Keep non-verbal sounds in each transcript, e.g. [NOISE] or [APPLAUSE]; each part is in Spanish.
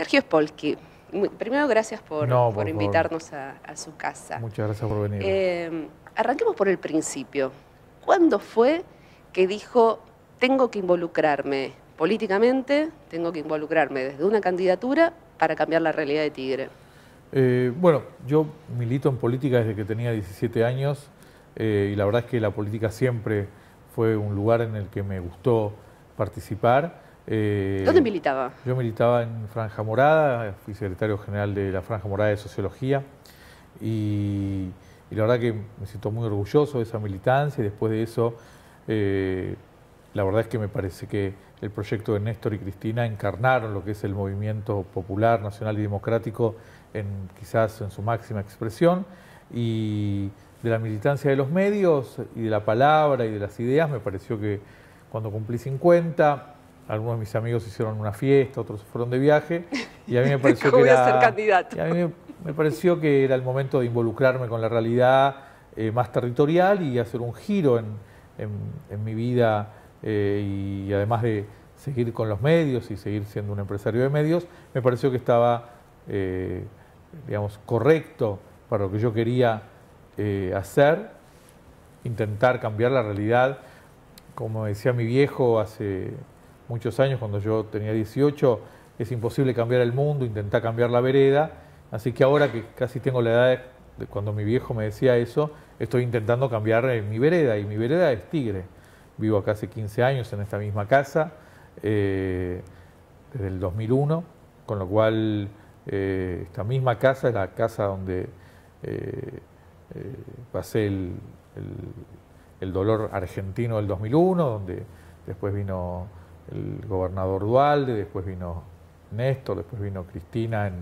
Sergio Spolsky, primero gracias por, invitarnos a, su casa. Muchas gracias por venir. Em, arranquemos por el principio. ¿Cuándo fue que dijo, tengo que involucrarme políticamente, tengo que involucrarme desde una candidatura para cambiar la realidad de Tigre? Eh, bueno, yo milito en política desde que tenía 17 años eh, y la verdad es que la política siempre fue un lugar en el que me gustó participar eh, ¿Dónde militaba? Yo militaba en Franja Morada, fui secretario general de la Franja Morada de Sociología y, la verdad que me siento muy orgulloso de esa militancia y después de eso eh, la verdad es que me parece que el proyecto de Néstor y Cristina encarnaron lo que es el movimiento popular, nacional y democrático en, quizás en su máxima expresión y de la militancia de los medios y de la palabra y de las ideas me pareció que cuando cumplí 50 algunos de mis amigos hicieron una fiesta, otros fueron de viaje, y a mí me [LAUGHS] pareció que era, y a mí me, pareció que era el momento de involucrarme con la realidad eh, más territorial y hacer un giro en, mi vida eh, y además de seguir con los medios y seguir siendo un empresario de medios, me pareció que estaba, eh, digamos, correcto para lo que yo quería hacer, intentar cambiar la realidad. Como decía mi viejo hace muchos años, cuando yo tenía 18, es imposible cambiar el mundo, intentar cambiar la vereda. Así que ahora que casi tengo la edad de cuando mi viejo me decía eso, estoy intentando cambiar eh, mi vereda y mi vereda es Tigre. Vivo casi hace 15 años en esta misma casa, eh, desde el 2001, con lo cual eh, esta misma casa es la casa donde pasé el, el dolor argentino del 2001, donde después vino el gobernador Dualde, después vino Néstor, después vino Cristina en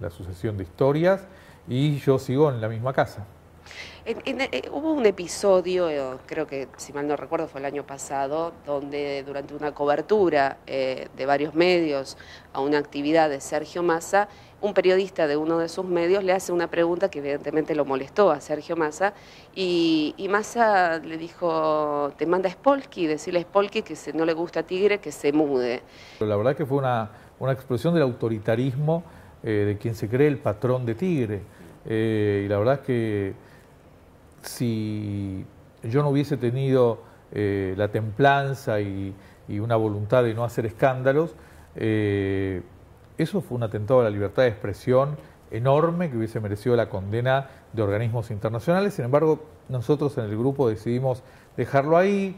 la sucesión de historias y yo sigo en la misma casa. Eh, hubo un episodio, eh, creo que si mal no recuerdo fue el año pasado, donde durante una cobertura eh, de varios medios a una actividad de Sergio Massa, un periodista de uno de sus medios le hace una pregunta que evidentemente lo molestó a Sergio Massa y, Massa le dijo, te manda Spolky, decirle a Spolky que si no le gusta Tigre que se mude. La verdad que fue una, una del autoritarismo de quien se cree el patrón de Tigre y la verdad que si yo no hubiese tenido eh, la templanza y, una voluntad de no hacer escándalos, eh, eso fue un atentado a la libertad de expresión enorme que hubiese merecido la condena de organismos internacionales. Sin embargo, nosotros en el grupo decidimos dejarlo ahí.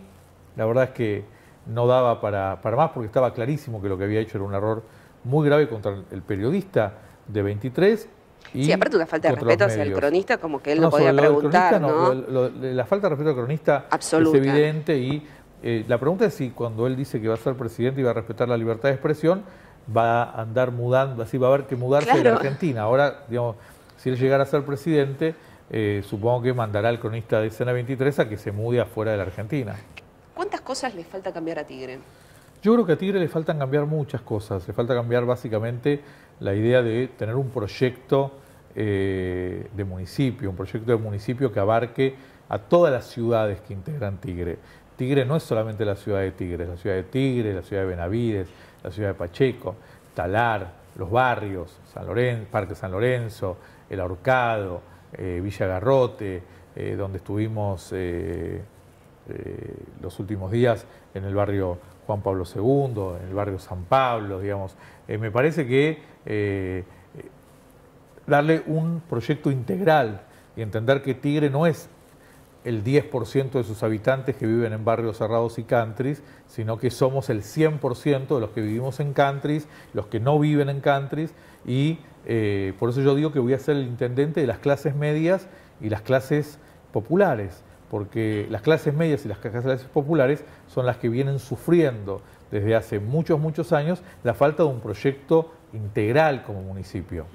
La verdad es que no daba para más porque estaba clarísimo que lo que había hecho era un error muy grave contra el periodista de 23 sí, aparte una falta de respeto hacia el cronista, como que él no, podía preguntar, ¿no? la falta de respeto al cronista es evidente y eh, la pregunta es si cuando él dice que va a ser presidente y va a respetar la libertad de expresión, va a andar mudando, así va a haber que mudarse de la Argentina. Ahora, digamos, si él llegara a ser presidente, eh, supongo que mandará al cronista de Escena 23 a que se mude afuera de la Argentina. ¿Cuántas cosas le falta cambiar a Tigre? Yo creo que a Tigre le faltan cambiar muchas cosas. Le falta cambiar básicamente la idea de tener un proyecto eh, de municipio, un proyecto de municipio que abarque a todas las ciudades que integran Tigre. Tigre no es solamente la ciudad de Tigre, es la ciudad de Tigre, la ciudad de Benavides, la ciudad de Pacheco, Talar, los barrios, San Lorenzo, Parque San Lorenzo, El Ahorcado, eh, Villa Garrote, eh, donde estuvimos los últimos días en el barrio Juan Pablo II, en el barrio San Pablo, digamos. Eh, me parece que eh, darle un proyecto integral y entender que Tigre no es el 10% de sus habitantes que viven en barrios cerrados y countries, sino que somos el 100% de los que vivimos en countries, los que no viven en countries, y eh, por eso yo digo que voy a ser el intendente de las clases medias y las clases populares porque las clases medias y las clases populares son las que vienen sufriendo desde hace muchos, muchos años la falta de un proyecto integral como municipio.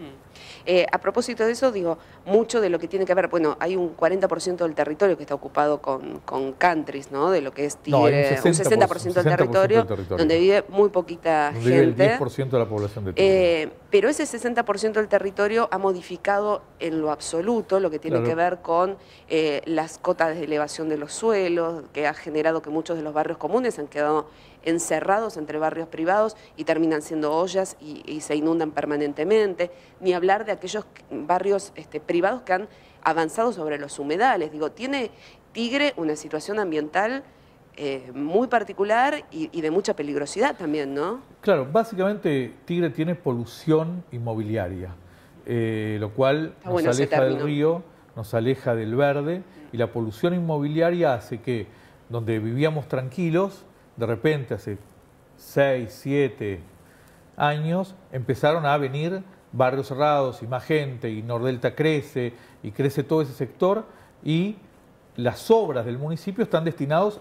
Eh, a propósito de eso, digo, mucho de lo que tiene que ver, bueno, hay un 40% del territorio que está ocupado con, con countries, ¿no? De lo que es Tigre, un 60%, del, territorio, donde vive muy poquita gente. Vive el 10% de la población de eh, pero ese 60% del territorio ha modificado en lo absoluto lo que tiene que ver con eh, las cotas de elevación de los suelos, que ha generado que muchos de los barrios comunes han quedado encerrados entre barrios privados y terminan siendo ollas y, se inundan permanentemente, ni hablar de aquellos barrios este, privados que han avanzado sobre los humedales. Digo, tiene Tigre una situación ambiental eh, muy particular y, de mucha peligrosidad también, ¿no? Claro, básicamente Tigre tiene polución inmobiliaria, eh, lo cual nos aleja del río, nos aleja del verde y la polución inmobiliaria hace que donde vivíamos tranquilos de repente hace 6, 7 años, empezaron a venir barrios cerrados y más gente, y Nordelta crece, y crece todo ese sector, y las obras del municipio están destinados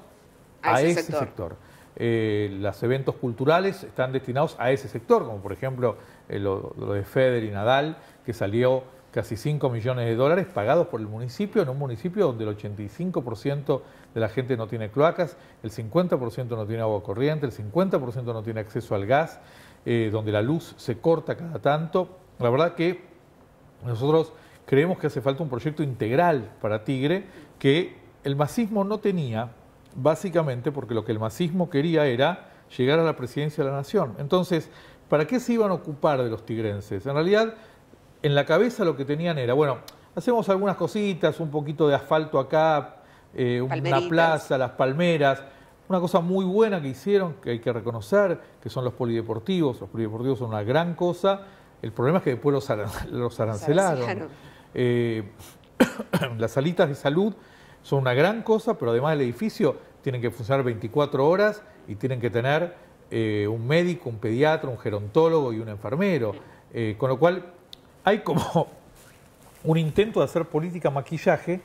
a, ese, sector. Eh, los eventos culturales están destinados a ese sector, como por ejemplo eh, lo de Feder y Nadal, que salió casi 5 millones de dólares pagados por el municipio, en un municipio donde el 85% de la gente no tiene cloacas, el 50% no tiene agua corriente, el 50% no tiene acceso al gas, eh, donde la luz se corta cada tanto. La verdad que nosotros creemos que hace falta un proyecto integral para Tigre que el masismo no tenía, básicamente porque lo que el masismo quería era llegar a la presidencia de la nación. Entonces, ¿para qué se iban a ocupar de los tigrenses? En realidad, en la cabeza lo que tenían era, bueno, hacemos algunas cositas, un poquito de asfalto acá, eh, una plaza, las palmeras. Una cosa muy buena que hicieron, que hay que reconocer, que son los polideportivos. Los polideportivos son una gran cosa. El problema es que después los, [LAUGHS] los arancelaron. Eh, [COUGHS] las salitas de salud son una gran cosa, pero además el edificio tienen que funcionar 24 horas y tienen que tener eh, un médico, un pediatra, un gerontólogo y un enfermero. con lo cual hay como [LAUGHS] un intento de hacer política maquillaje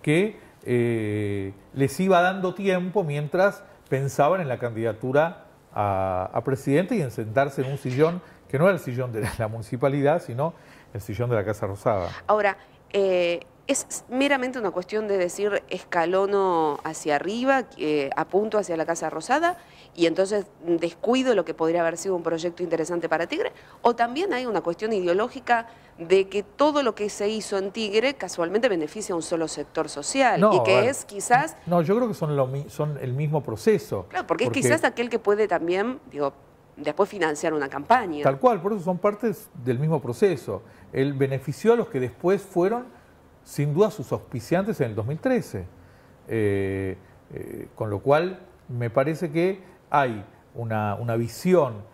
que eh, les iba dando tiempo mientras pensaban en la candidatura a, presidente y en sentarse en un sillón que no era el sillón de la municipalidad, sino el sillón de la Casa Rosada. Ahora, eh, ¿es meramente una cuestión de decir escalono hacia arriba, eh, apunto hacia la Casa Rosada? y entonces descuido lo que podría haber sido un proyecto interesante para Tigre, o también hay una cuestión ideológica de que todo lo que se hizo en Tigre casualmente beneficia a un solo sector social y que es quizás... No, yo creo que son, son el mismo proceso. Claro, porque, es quizás aquel que puede también, digo, después financiar una campaña. Tal cual, por eso son partes del mismo proceso. Él benefició a los que después fueron, sin duda, sus auspiciantes en el 2013. Eh, eh, con lo cual, me parece que hay una, visión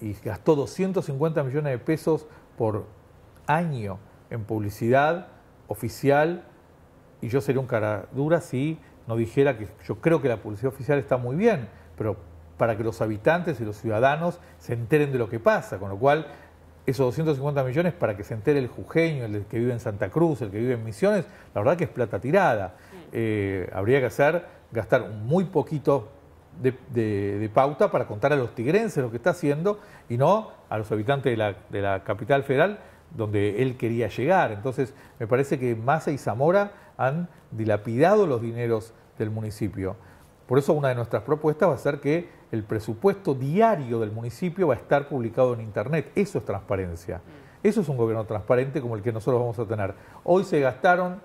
y gastó 250 millones de pesos por año en publicidad oficial y yo sería un cara dura si no dijera que yo creo que la publicidad oficial está muy bien, pero para que los habitantes y los ciudadanos se enteren de lo que pasa, con lo cual esos 250 millones para que se entere el jujeño, el que vive en Santa Cruz, el que vive en Misiones, la verdad que es plata tirada. Eh, habría que hacer, gastar muy poquito de, pauta para contar a los tigrenses lo que está haciendo y no a los habitantes de la, de la capital federal donde él quería llegar. Entonces, me parece que Massa y Zamora han dilapidado los dineros del municipio. Por eso una de nuestras propuestas va a ser que el presupuesto diario del municipio va a estar publicado en Internet. Eso es transparencia. Eso es un gobierno transparente como el que nosotros vamos a tener. Hoy se gastaron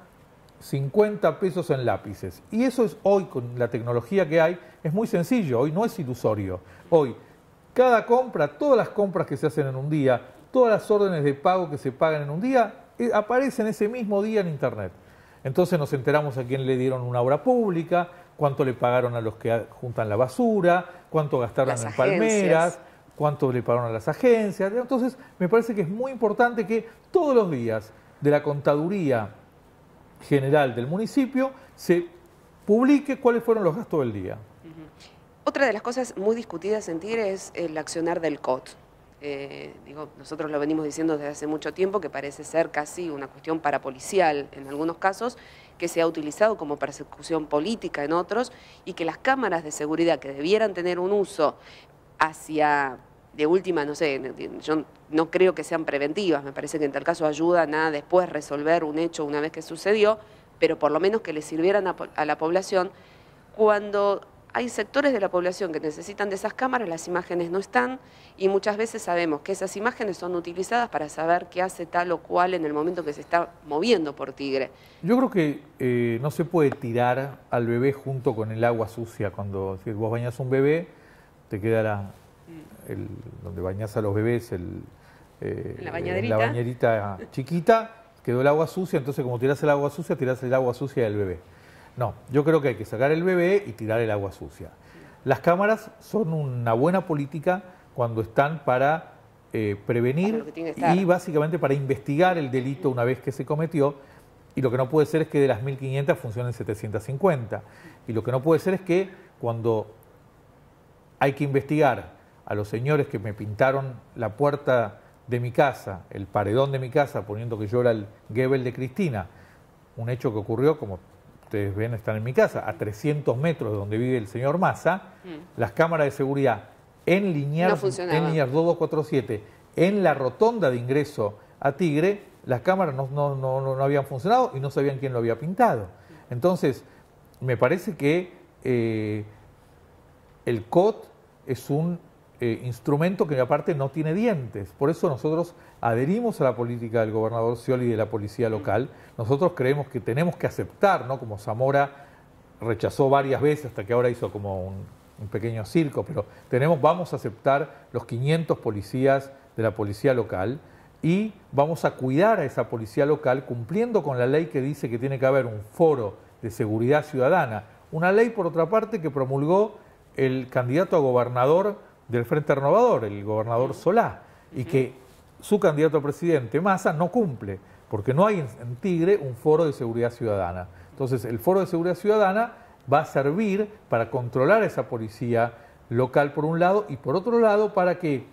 50 pesos en lápices. Y eso es hoy, con la tecnología que hay, es muy sencillo, hoy no es ilusorio. Hoy, cada compra, todas las compras que se hacen en un día, todas las órdenes de pago que se pagan en un día, eh, aparecen ese mismo día en Internet. Entonces nos enteramos a quién le dieron una obra pública, cuánto le pagaron a los que juntan la basura, cuánto gastaron en palmeras, cuánto le pagaron a las agencias. Entonces me parece que es muy importante que todos los días de la contaduría general del municipio se publique cuáles fueron los gastos del día. Otra de las cosas muy discutidas sentir es el accionar del COT. Eh, digo, nosotros lo venimos diciendo desde hace mucho tiempo, que parece ser casi una cuestión parapolicial en algunos casos, que se ha utilizado como persecución política en otros y que las cámaras de seguridad que debieran tener un uso hacia de última, no sé, yo no creo que sean preventivas, me parece que en tal caso ayudan a después resolver un hecho una vez que sucedió, pero por lo menos que le sirvieran a, la población. Cuando hay sectores de la población que necesitan de esas cámaras, las imágenes no están y muchas veces sabemos que esas imágenes son utilizadas para saber qué hace tal o cual en el momento que se está moviendo por Tigre. Yo creo que eh, no se puede tirar al bebé junto con el agua sucia. Cuando si vos bañas un bebé, te queda la, Mm. donde bañas a los bebés, el, eh, eh, la, bañerita chiquita, quedó el agua sucia, entonces como tirás el agua sucia, tirás el agua sucia del bebé. No, yo creo que hay que sacar el bebé y tirar el agua sucia. Las cámaras son una buena política cuando están para eh, prevenir y básicamente para investigar el delito una vez que se cometió. Y lo que no puede ser es que de las 1.500 funcionen 750. Y lo que no puede ser es que cuando hay que investigar a los señores que me pintaron la puerta de mi casa, el paredón de mi casa, poniendo que yo era el Gebel de Cristina, un hecho que ocurrió, como ustedes ven, están en mi casa, a 300 metros de donde vive el señor Massa, mm. las cámaras de seguridad en línea en 2247, en la rotonda de ingreso a Tigre, las cámaras no, habían funcionado y no sabían quién lo había pintado. Entonces, me parece que eh, el COT es un eh, instrumento que aparte no tiene dientes. Por eso nosotros adherimos a la política del gobernador Scioli y de la policía local. Nosotros creemos que tenemos que aceptar, ¿no? Como Zamora rechazó varias veces hasta que ahora hizo como un, un pequeño circo, pero tenemos, vamos a aceptar los 500 policías de la policía local y vamos a cuidar a esa policía local cumpliendo con la ley que dice que tiene que haber un foro de seguridad ciudadana. Una ley, por otra parte, que promulgó el candidato a gobernador del Frente Renovador, el gobernador Solá, y que su candidato a presidente, Massa, no cumple, porque no hay en Tigre un foro de seguridad ciudadana. Entonces, el foro de seguridad ciudadana va a servir para controlar esa policía local, por un lado, y por otro lado, para que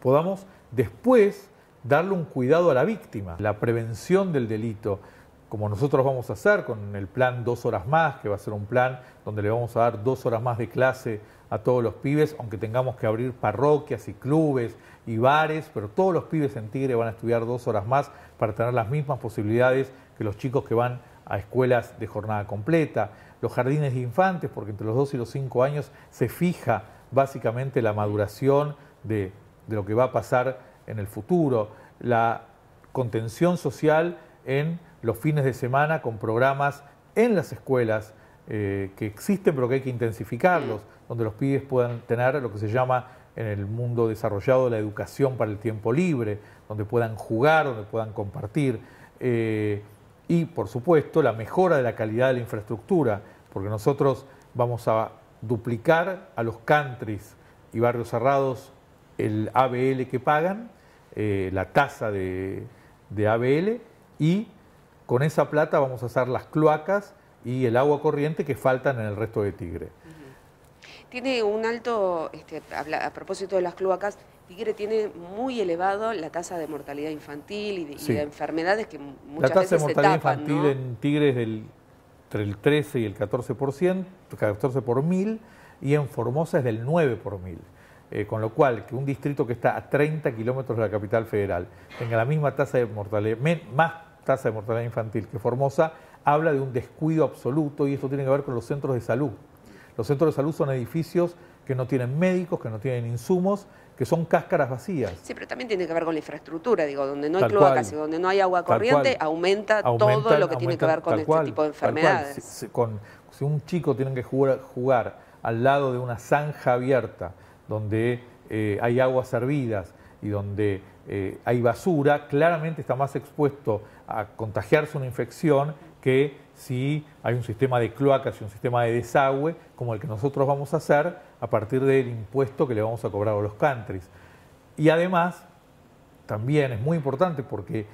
podamos después darle un cuidado a la víctima, la prevención del delito, como nosotros vamos a hacer con el plan Dos Horas Más, que va a ser un plan donde le vamos a dar dos horas más de clase a todos los pibes, aunque tengamos que abrir parroquias y clubes y bares, pero todos los pibes en Tigre van a estudiar dos horas más para tener las mismas posibilidades que los chicos que van a escuelas de jornada completa, los jardines de infantes, porque entre los dos y los cinco años se fija básicamente la maduración de lo que va a pasar en el futuro, la contención social en los fines de semana con programas en las escuelas, eh, que existen pero que hay que intensificarlos, donde los pibes puedan tener lo que se llama en el mundo desarrollado la educación para el tiempo libre, donde puedan jugar, donde puedan compartir. Eh, y, por supuesto, la mejora de la calidad de la infraestructura, porque nosotros vamos a duplicar a los countries y barrios cerrados el ABL que pagan, eh, la tasa de, de ABL, y con esa plata vamos a hacer las cloacas y el agua corriente que faltan en el resto de Tigre. Tiene un alto, este, a propósito de las cloacas, Tigre tiene muy elevado la tasa de mortalidad infantil y de, enfermedades que muchas veces La tasa de mortalidad infantil en Tigre es del, entre el 13 y el 14%, 14 por mil, y en Formosa es del 9 por mil. Eh, con lo cual, que un distrito que está a 30 kilómetros de la capital federal tenga la misma tasa de mortalidad, más tasa de mortalidad infantil que Formosa, habla de un descuido absoluto y esto tiene que ver con los centros de salud. Los centros de salud son edificios que no tienen médicos, que no tienen insumos, que son cáscaras vacías. Sí, pero también tiene que ver con la infraestructura, digo, donde no hay cloacas donde no hay agua corriente, aumenta todo lo que tiene que ver con este tipo de enfermedades. Si, un chico tiene que jugar, jugar, al lado de una zanja abierta, donde eh, hay aguas hervidas y donde eh, hay basura, claramente está más expuesto a contagiarse una infección que si hay un sistema de cloacas y un sistema de desagüe, como el que nosotros vamos a hacer a partir del impuesto que le vamos a cobrar a los countries. Y además, también es muy importante porque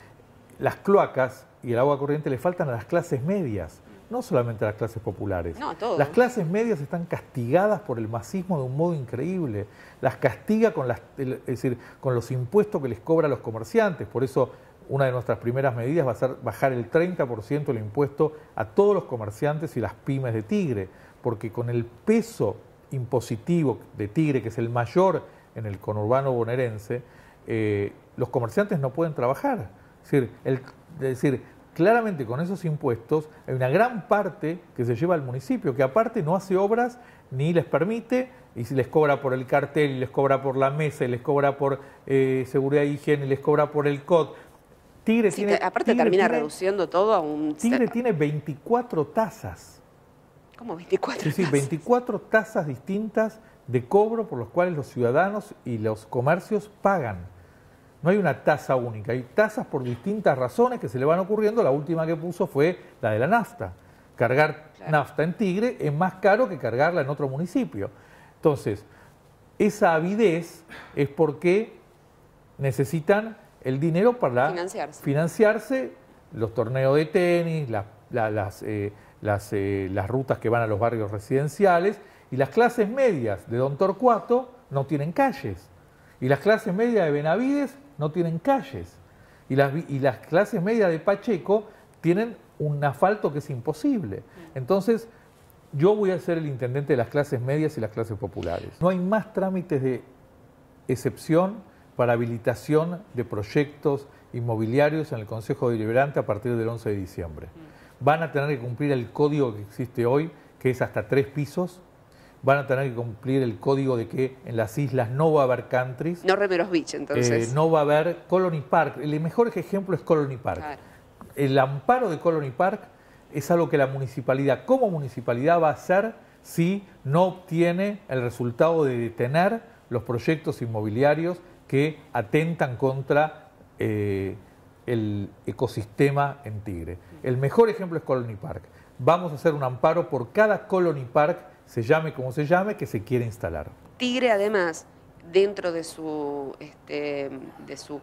las cloacas y el agua corriente le faltan a las clases medias, no solamente a las clases populares. No, Las clases medias están castigadas por el masismo de un modo increíble. Las castiga con, las, decir, con los impuestos que les cobra a los comerciantes. Por eso una de nuestras primeras medidas va a ser bajar el 30% el impuesto a todos los comerciantes y las pymes de Tigre, porque con el peso impositivo de Tigre, que es el mayor en el conurbano bonaerense, eh, los comerciantes no pueden trabajar. Es decir, el, decir, claramente con esos impuestos hay una gran parte que se lleva al municipio, que aparte no hace obras ni les permite, y les cobra por el cartel, y les cobra por la mesa, y les cobra por eh, seguridad e higiene, y les cobra por el COD. Tigre tiene. Aparte termina reduciendo todo a un. Tigre tiene 24 tasas. ¿Cómo 24? Es decir, 24 tasas distintas de cobro por los cuales los ciudadanos y los comercios pagan. No hay una tasa única, hay tasas por distintas razones que se le van ocurriendo. La última que puso fue la de la nafta. Cargar nafta en Tigre es más caro que cargarla en otro municipio. Entonces, esa avidez es porque necesitan el dinero para financiarse, los torneos de tenis, las, eh, eh, las, rutas que van a los barrios residenciales y las clases medias de Don Torcuato no tienen calles y las clases medias de Benavides no tienen calles y las, y las clases medias de Pacheco tienen un asfalto que es imposible. Mm. Entonces, yo voy a ser el intendente de las clases medias y las clases populares. No hay más trámites de excepción para habilitación de proyectos inmobiliarios en el Consejo Deliberante a partir del 11 de diciembre. Mm. Van a tener que cumplir el código que existe hoy, que es hasta tres pisos. Van a tener que cumplir el código de que en las islas no va a haber countries. No Remeros Beach, entonces. Eh, no va a haber Colony Park. El mejor ejemplo es Colony Park. El amparo de Colony Park es algo que la municipalidad, como municipalidad, va a hacer si no obtiene el resultado de detener los proyectos inmobiliarios que atentan contra eh, el ecosistema en Tigre. El mejor ejemplo es Colony Park. Vamos a hacer un amparo por cada Colony Park, se llame como se llame, que se quiere instalar. Tigre además, dentro de su, este, de su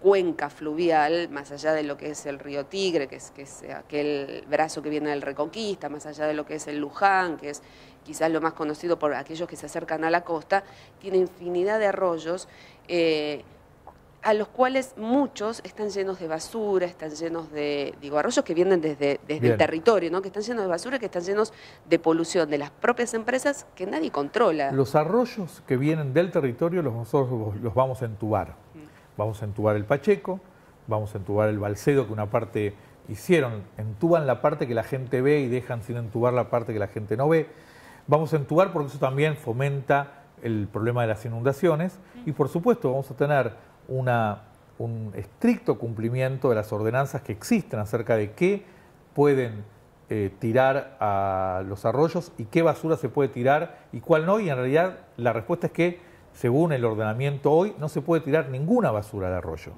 cuenca fluvial, más allá de lo que es el río Tigre, que es, que aquel brazo que viene del Reconquista, más allá de lo que es el Luján, que es quizás lo más conocido por aquellos que se acercan a la costa, tiene infinidad de arroyos. Eh, a los cuales muchos están llenos de basura, están llenos de, digo, arroyos que vienen desde, desde el territorio, ¿no? que están llenos de basura, que están llenos de polución de las propias empresas que nadie controla. Los arroyos que vienen del territorio los nosotros los vamos a entubar. Vamos a entubar el Pacheco, vamos a entubar el Balcedo, que una parte hicieron, entuban la parte que la gente ve y dejan sin entubar la parte que la gente no ve. Vamos a entubar porque eso también fomenta el problema de las inundaciones y por supuesto vamos a tener un estricto cumplimiento de las ordenanzas que existen acerca de qué pueden eh, tirar a los arroyos y qué basura se puede tirar y cuál no. Y en realidad la respuesta es que según el ordenamiento hoy, no se puede tirar ninguna basura al arroyo.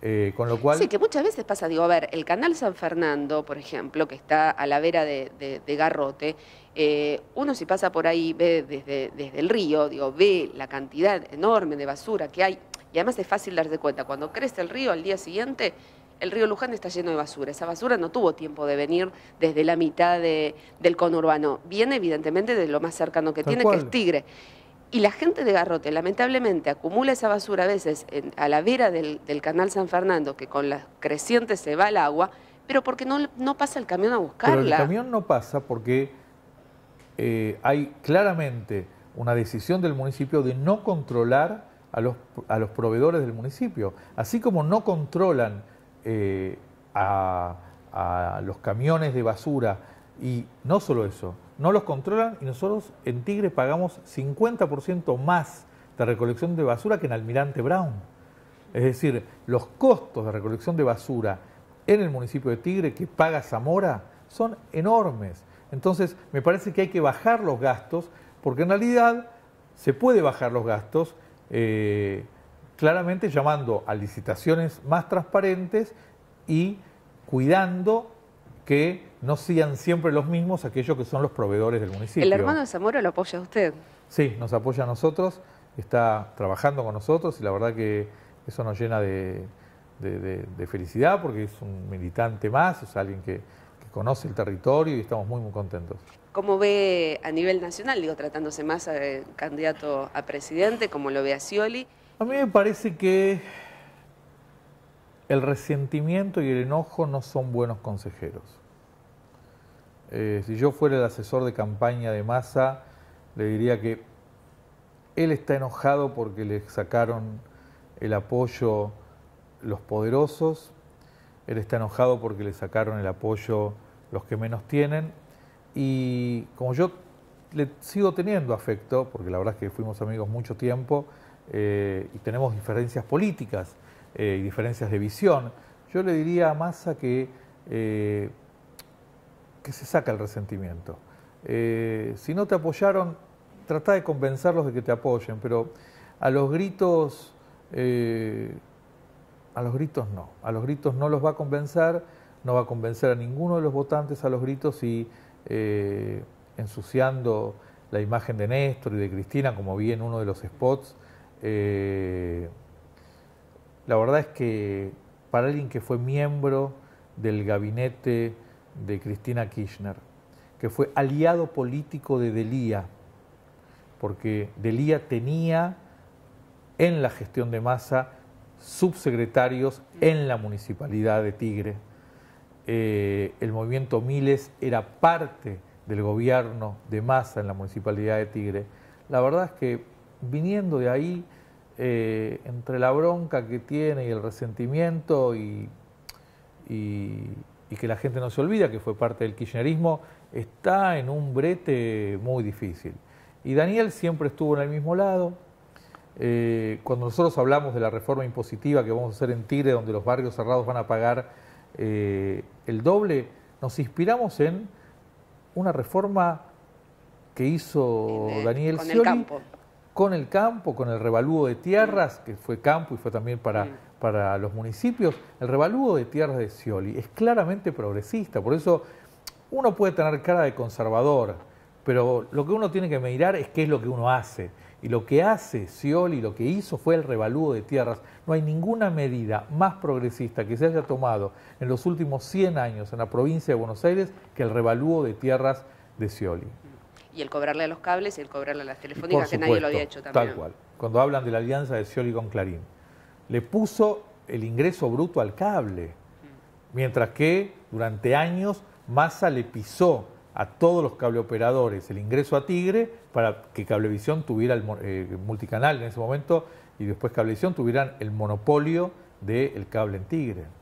Eh, con lo cual... Sí, que muchas veces pasa, digo, a ver, el canal San Fernando, por ejemplo, que está a la vera de, Garrote, eh, uno si pasa por ahí, ve desde, desde el río, digo, ve la cantidad enorme de basura que hay, y además es fácil darse cuenta, cuando crece el río al día siguiente, el río Luján está lleno de basura. Esa basura no tuvo tiempo de venir desde la mitad del conurbano. Viene evidentemente de lo más cercano que tiene, que es Tigre. Y la gente de Garrote, lamentablemente, acumula esa basura a veces a la vera del, canal San Fernando, que con las crecientes se va el agua, pero porque no, no pasa el camión a buscarla. Pero el camión no pasa porque eh, hay claramente una decisión del municipio de no controlar a los, proveedores del municipio. Así como no controlan eh, a los camiones de basura, y no solo eso, no los controlan y nosotros en Tigre pagamos 50% más de recolección de basura que en Almirante Brown. Es decir, los costos de recolección de basura en el municipio de Tigre que paga Zamora son enormes. Entonces, me parece que hay que bajar los gastos, porque en realidad se puede bajar los gastos eh, claramente llamando a licitaciones más transparentes y cuidando que no sean siempre los mismos aquellos que son los proveedores del municipio. El hermano de Zamora lo apoya a usted. Sí, nos apoya a nosotros, está trabajando con nosotros y la verdad que eso nos llena de, felicidad porque es un militante más, es alguien que, conoce el territorio y estamos muy, muy contentos. ¿Cómo ve a nivel nacional, digo, tratándose más a candidato a presidente, como lo ve a Scioli? A mí me parece que el resentimiento y el enojo no son buenos consejeros. Eh, si yo fuera el asesor de campaña de Massa, le diría que él está enojado porque le sacaron el apoyo los poderosos, él está enojado porque le sacaron el apoyo los que menos tienen, y como yo le sigo teniendo afecto, porque la verdad es que fuimos amigos mucho tiempo eh, y tenemos diferencias políticas, eh, y diferencias de visión, yo le diría a Massa que, eh, que se saca el resentimiento. Eh, si no te apoyaron, trata de convencerlos de que te apoyen, pero a los gritos, a los gritos no, a los gritos no los va a convencer, no va a convencer a ninguno de los votantes a los gritos y ensuciando la imagen de Néstor y de Cristina, como vi en uno de los spots, eh, la verdad es que para alguien que fue miembro del gabinete de Cristina Kirchner, que fue aliado político de Delía, porque Delía tenía en la gestión de masa subsecretarios en la municipalidad de Tigre. Eh, el movimiento Miles era parte del gobierno de masa en la municipalidad de Tigre. La verdad es que viniendo de ahí, eh, entre la bronca que tiene y el resentimiento y, que la gente no se olvida que fue parte del kirchnerismo, está en un brete muy difícil. Y Daniel siempre estuvo en el mismo lado. Eh, cuando nosotros hablamos de la reforma impositiva que vamos a hacer en Tire, donde los barrios cerrados van a pagar eh, el doble, nos inspiramos en una reforma que hizo Daniel Scioli, con el campo, con el revalúo de tierras, que fue campo y fue también para, los municipios. El revalúo de tierras de Scioli es claramente progresista, por eso uno puede tener cara de conservador, pero lo que uno tiene que mirar es qué es lo que uno hace. Y lo que hace Scioli, lo que hizo fue el revalúo de tierras. No hay ninguna medida más progresista que se haya tomado en los últimos 100 años en la provincia de Buenos Aires que el revalúo de tierras de Scioli y el cobrarle a los cables y el cobrarle a las telefónicas, que nadie lo había hecho también. Tal cual. Cuando hablan de la alianza de Scioli con Clarín, le puso el ingreso bruto al cable, mm. mientras que durante años Massa le pisó a todos los cableoperadores el ingreso a Tigre para que Cablevisión tuviera el eh, multicanal en ese momento y después Cablevisión tuvieran el monopolio del cable en Tigre.